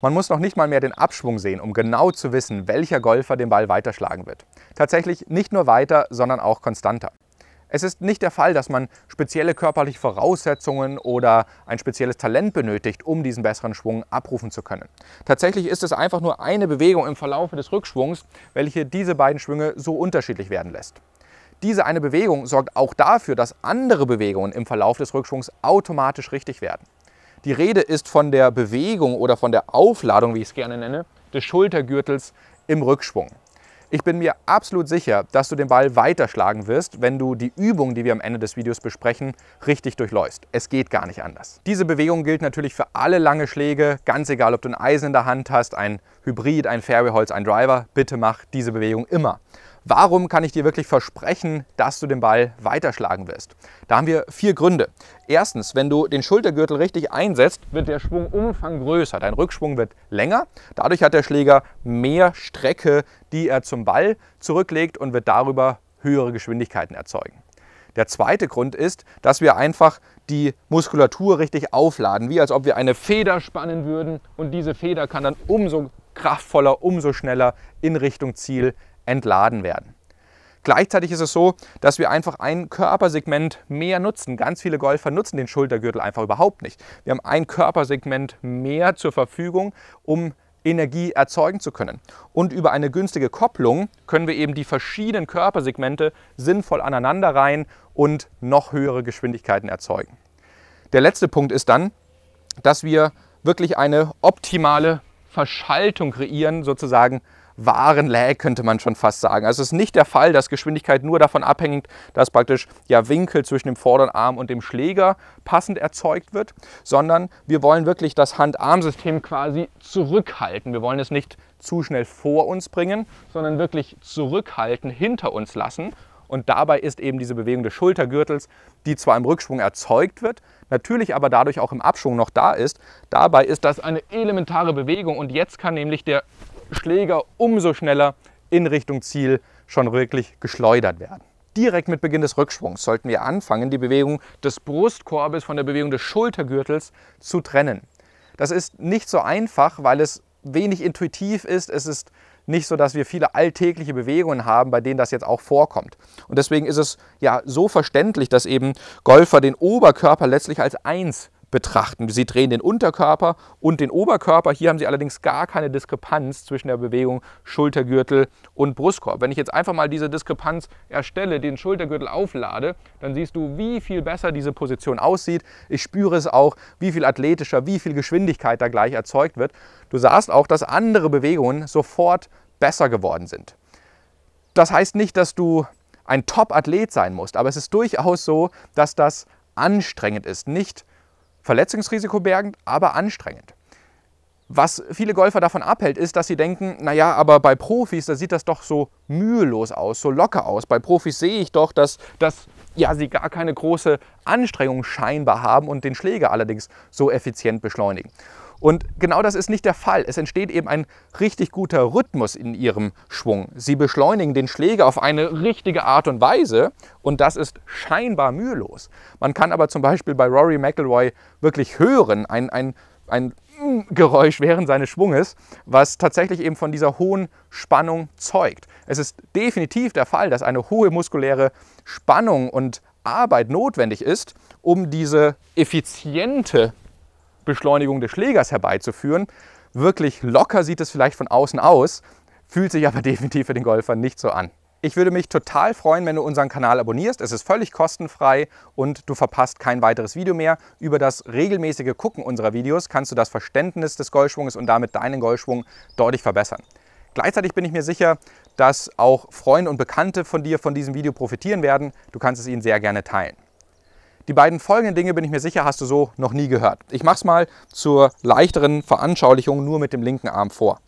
Man muss noch nicht mal mehr den Abschwung sehen, um genau zu wissen, welcher Golfer den Ball weiterschlagen wird. Tatsächlich nicht nur weiter, sondern auch konstanter. Es ist nicht der Fall, dass man spezielle körperliche Voraussetzungen oder ein spezielles Talent benötigt, um diesen besseren Schwung abrufen zu können. Tatsächlich ist es einfach nur eine Bewegung im Verlaufe des Rückschwungs, welche diese beiden Schwünge so unterschiedlich werden lässt. Diese eine Bewegung sorgt auch dafür, dass andere Bewegungen im Verlauf des Rückschwungs automatisch richtig werden. Die Rede ist von der Bewegung oder von der Aufladung, wie ich es gerne nenne, des Schultergürtels im Rückschwung. Ich bin mir absolut sicher, dass du den Ball weiterschlagen wirst, wenn du die Übung, die wir am Ende des Videos besprechen, richtig durchläufst. Es geht gar nicht anders. Diese Bewegung gilt natürlich für alle lange Schläge, ganz egal, ob du ein Eisen in der Hand hast, ein Hybrid, ein Fairwayholz, ein Driver. Bitte mach diese Bewegung immer. Warum kann ich dir wirklich versprechen, dass du den Ball weiterschlagen wirst? Da haben wir vier Gründe. Erstens, wenn du den Schultergürtel richtig einsetzt, wird der Schwungumfang größer. Dein Rückschwung wird länger. Dadurch hat der Schläger mehr Strecke, die er zum Ball zurücklegt und wird darüber höhere Geschwindigkeiten erzeugen. Der zweite Grund ist, dass wir einfach die Muskulatur richtig aufladen, wie als ob wir eine Feder spannen würden und diese Feder kann dann umso kraftvoller, umso schneller in Richtung Ziel entladen werden. Gleichzeitig ist es so, dass wir einfach ein Körpersegment mehr nutzen. Ganz viele Golfer nutzen den Schultergürtel einfach überhaupt nicht. Wir haben ein Körpersegment mehr zur Verfügung, um Energie erzeugen zu können. Und über eine günstige Kopplung können wir eben die verschiedenen Körpersegmente sinnvoll aneinanderreihen und noch höhere Geschwindigkeiten erzeugen. Der letzte Punkt ist dann, dass wir wirklich eine optimale Verschaltung kreieren, sozusagen wahren Lag, könnte man schon fast sagen. Also es ist nicht der Fall, dass Geschwindigkeit nur davon abhängt, dass praktisch ja Winkel zwischen dem vorderen Arm und dem Schläger passend erzeugt wird, sondern wir wollen wirklich das Hand-Arm-System quasi zurückhalten. Wir wollen es nicht zu schnell vor uns bringen, sondern wirklich zurückhalten, hinter uns lassen und dabei ist eben diese Bewegung des Schultergürtels, die zwar im Rücksprung erzeugt wird, natürlich aber dadurch auch im Abschwung noch da ist. Dabei ist das eine elementare Bewegung und jetzt kann nämlich der Schläger umso schneller in Richtung Ziel schon wirklich geschleudert werden. Direkt mit Beginn des Rückschwungs sollten wir anfangen, die Bewegung des Brustkorbes von der Bewegung des Schultergürtels zu trennen. Das ist nicht so einfach, weil es wenig intuitiv ist. Es ist nicht so, dass wir viele alltägliche Bewegungen haben, bei denen das jetzt auch vorkommt. Und deswegen ist es ja so verständlich, dass eben Golfer den Oberkörper letztlich als eins betrachten. Sie drehen den Unterkörper und den Oberkörper. Hier haben Sie allerdings gar keine Diskrepanz zwischen der Bewegung Schultergürtel und Brustkorb. Wenn ich jetzt einfach mal diese Diskrepanz erstelle, den Schultergürtel auflade, dann siehst du, wie viel besser diese Position aussieht. Ich spüre es auch, wie viel athletischer, wie viel Geschwindigkeit da gleich erzeugt wird. Du sahst auch, dass andere Bewegungen sofort besser geworden sind. Das heißt nicht, dass du ein Top-Athlet sein musst, aber es ist durchaus so, dass das anstrengend ist, nicht Verletzungsrisiko bergend, aber anstrengend. Was viele Golfer davon abhält, ist, dass sie denken, naja, aber bei Profis, da sieht das doch so mühelos aus, so locker aus. Bei Profis sehe ich doch, dass, dass ja, sie gar keine große Anstrengung scheinbar haben und den Schläger allerdings so effizient beschleunigen. Und genau das ist nicht der Fall. Es entsteht eben ein richtig guter Rhythmus in ihrem Schwung. Sie beschleunigen den Schläger auf eine richtige Art und Weise und das ist scheinbar mühelos. Man kann aber zum Beispiel bei Rory McIlroy wirklich hören, ein, ein, ein mm, Geräusch während seines Schwunges, was tatsächlich eben von dieser hohen Spannung zeugt. Es ist definitiv der Fall, dass eine hohe muskuläre Spannung und Arbeit notwendig ist, um diese effiziente Beschleunigung des Schlägers herbeizuführen. Wirklich locker sieht es vielleicht von außen aus, fühlt sich aber definitiv für den Golfer nicht so an. Ich würde mich total freuen, wenn du unseren Kanal abonnierst. Es ist völlig kostenfrei und du verpasst kein weiteres Video mehr. Über das regelmäßige Gucken unserer Videos kannst du das Verständnis des Golfschwunges und damit deinen Golfschwung deutlich verbessern. Gleichzeitig bin ich mir sicher, dass auch Freunde und Bekannte von dir von diesem Video profitieren werden. Du kannst es ihnen sehr gerne teilen. Die beiden folgenden Dinge, bin ich mir sicher, hast du so noch nie gehört. Ich mache es mal zur leichteren Veranschaulichung nur mit dem linken Arm vor.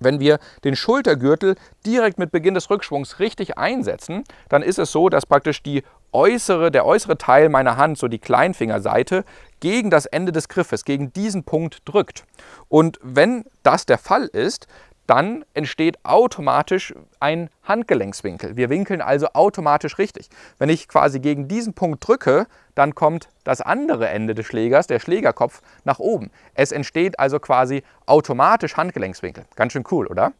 Wenn wir den Schultergürtel direkt mit Beginn des Rückschwungs richtig einsetzen, dann ist es so, dass praktisch die äußere, der äußere Teil meiner Hand, so die Kleinfingerseite, gegen das Ende des Griffes, gegen diesen Punkt drückt. Und wenn das der Fall ist, dann entsteht automatisch ein Handgelenkswinkel. Wir winkeln also automatisch richtig. Wenn ich quasi gegen diesen Punkt drücke, dann kommt das andere Ende des Schlägers, der Schlägerkopf, nach oben. Es entsteht also quasi automatisch Handgelenkswinkel. Ganz schön cool, oder?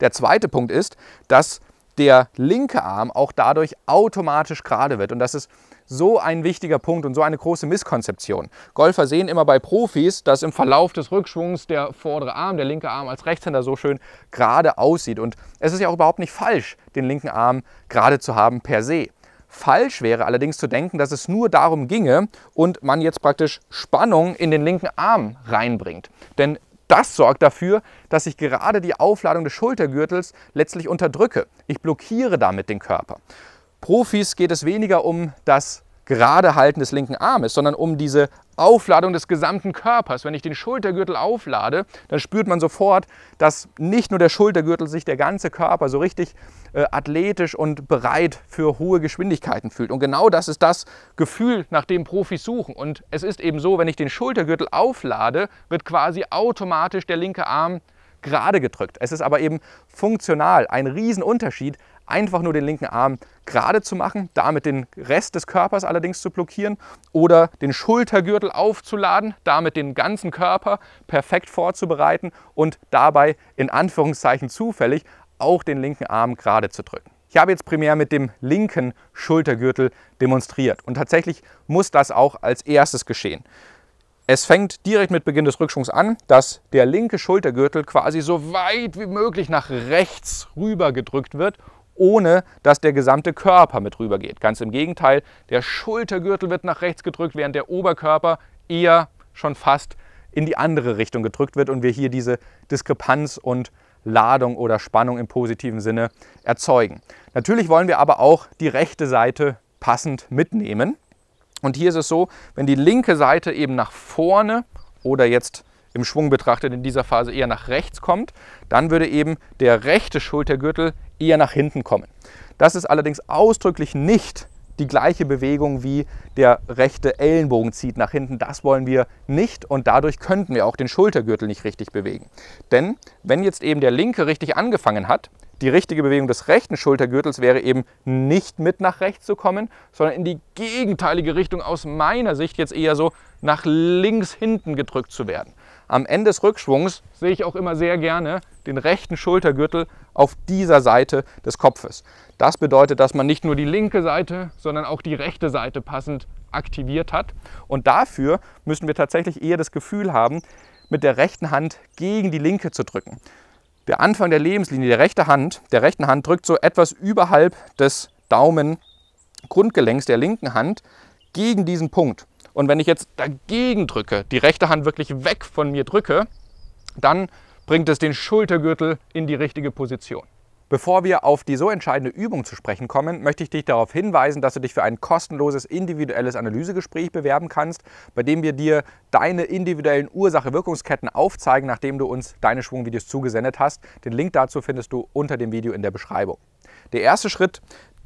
Der zweite Punkt ist, dass der linke Arm auch dadurch automatisch gerade wird. Und das ist so ein wichtiger Punkt und so eine große Misskonzeption. Golfer sehen immer bei Profis, dass im Verlauf des Rückschwungs der vordere Arm, der linke Arm als Rechtshänder so schön gerade aussieht. Und es ist ja auch überhaupt nicht falsch, den linken Arm gerade zu haben per se. Falsch wäre allerdings zu denken, dass es nur darum ginge und man jetzt praktisch Spannung in den linken Arm reinbringt. Denn das sorgt dafür, dass ich gerade die Aufladung des Schultergürtels letztlich unterdrücke. Ich blockiere damit den Körper. Profis geht es weniger um das gerade Halten des linken Armes, sondern um diese Aufladung des gesamten Körpers. Wenn ich den Schultergürtel auflade, dann spürt man sofort, dass nicht nur der Schultergürtel, sich der ganze Körper so richtig äh, athletisch und bereit für hohe Geschwindigkeiten fühlt. Und genau das ist das Gefühl, nach dem Profis suchen. Und es ist eben so, wenn ich den Schultergürtel auflade, wird quasi automatisch der linke Arm gerade gedrückt. Es ist aber eben funktional ein Riesenunterschied, einfach nur den linken Arm gerade zu machen, damit den Rest des Körpers allerdings zu blockieren oder den Schultergürtel aufzuladen, damit den ganzen Körper perfekt vorzubereiten und dabei in Anführungszeichen zufällig auch den linken Arm gerade zu drücken. Ich habe jetzt primär mit dem linken Schultergürtel demonstriert und tatsächlich muss das auch als erstes geschehen. Es fängt direkt mit Beginn des Rückschwungs an, dass der linke Schultergürtel quasi so weit wie möglich nach rechts rüber gedrückt wird ohne dass der gesamte Körper mit rüber geht. Ganz im Gegenteil, der Schultergürtel wird nach rechts gedrückt, während der Oberkörper eher schon fast in die andere Richtung gedrückt wird und wir hier diese Diskrepanz und Ladung oder Spannung im positiven Sinne erzeugen. Natürlich wollen wir aber auch die rechte Seite passend mitnehmen. Und hier ist es so, wenn die linke Seite eben nach vorne oder jetzt im Schwung betrachtet in dieser Phase eher nach rechts kommt, dann würde eben der rechte Schultergürtel eher nach hinten kommen. Das ist allerdings ausdrücklich nicht die gleiche Bewegung wie der rechte Ellenbogen zieht nach hinten. Das wollen wir nicht und dadurch könnten wir auch den Schultergürtel nicht richtig bewegen. Denn wenn jetzt eben der linke richtig angefangen hat, die richtige Bewegung des rechten Schultergürtels wäre eben nicht mit nach rechts zu kommen, sondern in die gegenteilige Richtung aus meiner Sicht jetzt eher so nach links hinten gedrückt zu werden am Ende des Rückschwungs sehe ich auch immer sehr gerne den rechten Schultergürtel auf dieser Seite des Kopfes. Das bedeutet, dass man nicht nur die linke Seite, sondern auch die rechte Seite passend aktiviert hat. Und dafür müssen wir tatsächlich eher das Gefühl haben, mit der rechten Hand gegen die linke zu drücken. Der Anfang der Lebenslinie der rechten Hand, der rechten Hand drückt so etwas überhalb des Daumen Grundgelenks der linken Hand gegen diesen Punkt. Und wenn ich jetzt dagegen drücke, die rechte Hand wirklich weg von mir drücke, dann bringt es den Schultergürtel in die richtige Position. Bevor wir auf die so entscheidende Übung zu sprechen kommen, möchte ich dich darauf hinweisen, dass du dich für ein kostenloses individuelles Analysegespräch bewerben kannst, bei dem wir dir deine individuellen Ursache-Wirkungsketten aufzeigen, nachdem du uns deine Schwungvideos zugesendet hast. Den Link dazu findest du unter dem Video in der Beschreibung. Der erste Schritt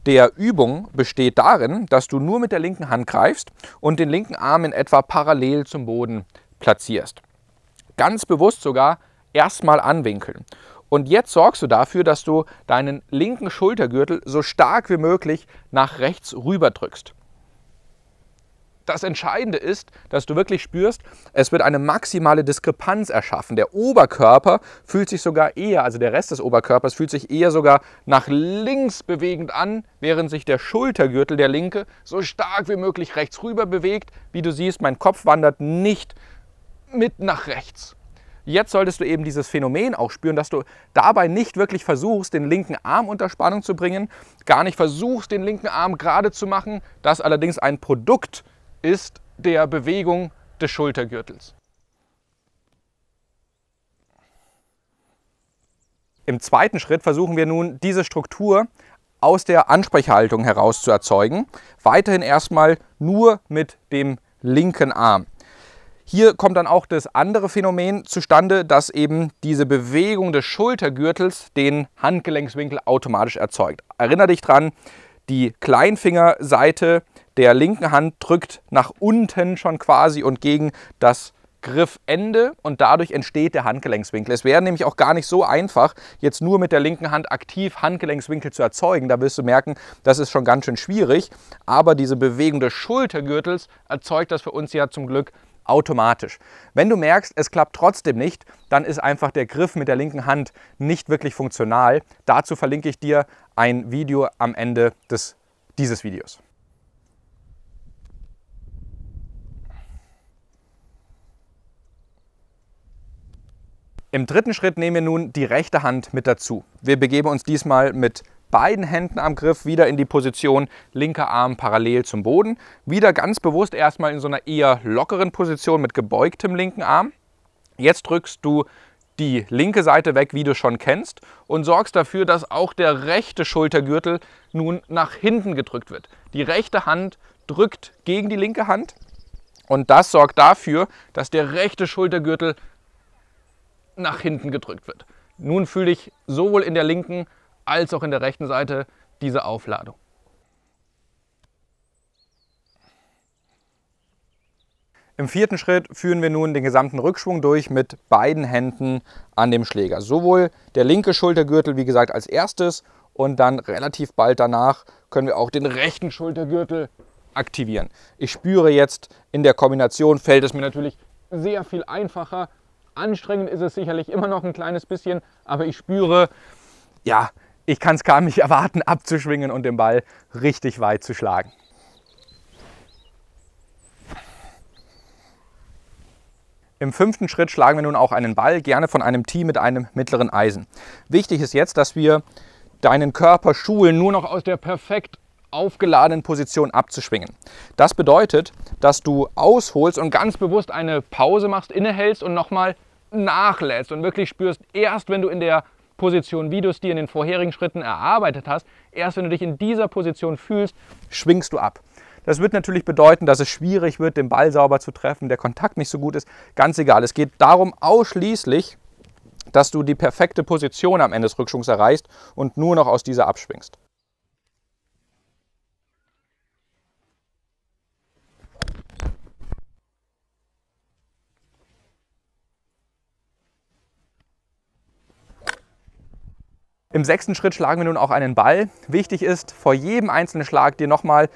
der Übung besteht darin, dass du nur mit der linken Hand greifst und den linken Arm in etwa parallel zum Boden platzierst. Ganz bewusst sogar erstmal anwinkeln. Und jetzt sorgst du dafür, dass du deinen linken Schultergürtel so stark wie möglich nach rechts rüber drückst das Entscheidende ist, dass du wirklich spürst, es wird eine maximale Diskrepanz erschaffen. Der Oberkörper fühlt sich sogar eher, also der Rest des Oberkörpers fühlt sich eher sogar nach links bewegend an, während sich der Schultergürtel, der linke, so stark wie möglich rechts rüber bewegt. Wie du siehst, mein Kopf wandert nicht mit nach rechts. Jetzt solltest du eben dieses Phänomen auch spüren, dass du dabei nicht wirklich versuchst, den linken Arm unter Spannung zu bringen, gar nicht versuchst, den linken Arm gerade zu machen, das allerdings ein Produkt ist ist der Bewegung des Schultergürtels. Im zweiten Schritt versuchen wir nun, diese Struktur aus der Ansprechhaltung heraus zu erzeugen. Weiterhin erstmal nur mit dem linken Arm. Hier kommt dann auch das andere Phänomen zustande, dass eben diese Bewegung des Schultergürtels den Handgelenkswinkel automatisch erzeugt. Erinnere dich dran, die Kleinfingerseite der linken Hand drückt nach unten schon quasi und gegen das Griffende und dadurch entsteht der Handgelenkswinkel. Es wäre nämlich auch gar nicht so einfach, jetzt nur mit der linken Hand aktiv Handgelenkswinkel zu erzeugen. Da wirst du merken, das ist schon ganz schön schwierig. Aber diese Bewegung des Schultergürtels erzeugt das für uns ja zum Glück automatisch. Wenn du merkst, es klappt trotzdem nicht, dann ist einfach der Griff mit der linken Hand nicht wirklich funktional. Dazu verlinke ich dir ein Video am Ende des, dieses Videos. Im dritten Schritt nehmen wir nun die rechte Hand mit dazu. Wir begeben uns diesmal mit beiden Händen am Griff wieder in die Position, linker Arm parallel zum Boden. Wieder ganz bewusst erstmal in so einer eher lockeren Position mit gebeugtem linken Arm. Jetzt drückst du die linke Seite weg, wie du schon kennst, und sorgst dafür, dass auch der rechte Schultergürtel nun nach hinten gedrückt wird. Die rechte Hand drückt gegen die linke Hand und das sorgt dafür, dass der rechte Schultergürtel nach hinten gedrückt wird. Nun fühle ich sowohl in der linken als auch in der rechten Seite diese Aufladung. Im vierten Schritt führen wir nun den gesamten Rückschwung durch mit beiden Händen an dem Schläger. Sowohl der linke Schultergürtel, wie gesagt, als erstes und dann relativ bald danach können wir auch den rechten Schultergürtel aktivieren. Ich spüre jetzt in der Kombination, fällt es mir natürlich sehr viel einfacher, Anstrengend ist es sicherlich immer noch ein kleines bisschen, aber ich spüre, ja, ich kann es gar nicht erwarten, abzuschwingen und den Ball richtig weit zu schlagen. Im fünften Schritt schlagen wir nun auch einen Ball, gerne von einem Tee mit einem mittleren Eisen. Wichtig ist jetzt, dass wir deinen Körper schulen, nur noch aus der perfekt aufgeladenen Position abzuschwingen. Das bedeutet, dass du ausholst und ganz bewusst eine Pause machst, innehältst und nochmal nachlässt und wirklich spürst, erst wenn du in der Position, wie du es dir in den vorherigen Schritten erarbeitet hast, erst wenn du dich in dieser Position fühlst, schwingst du ab. Das wird natürlich bedeuten, dass es schwierig wird, den Ball sauber zu treffen, der Kontakt nicht so gut ist. Ganz egal. Es geht darum ausschließlich, dass du die perfekte Position am Ende des Rückschwungs erreichst und nur noch aus dieser abschwingst. Im sechsten Schritt schlagen wir nun auch einen Ball. Wichtig ist, vor jedem einzelnen Schlag dir nochmal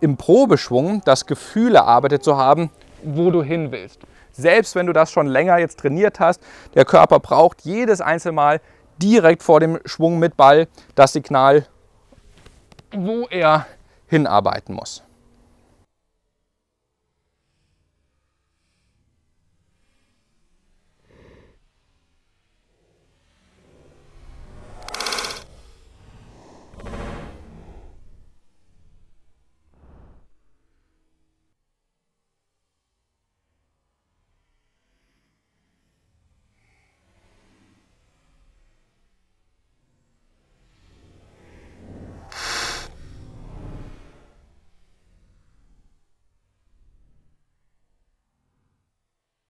im Probeschwung das Gefühl erarbeitet zu haben, wo du hin willst. Selbst wenn du das schon länger jetzt trainiert hast, der Körper braucht jedes einzelne Mal direkt vor dem Schwung mit Ball das Signal, wo er hinarbeiten muss.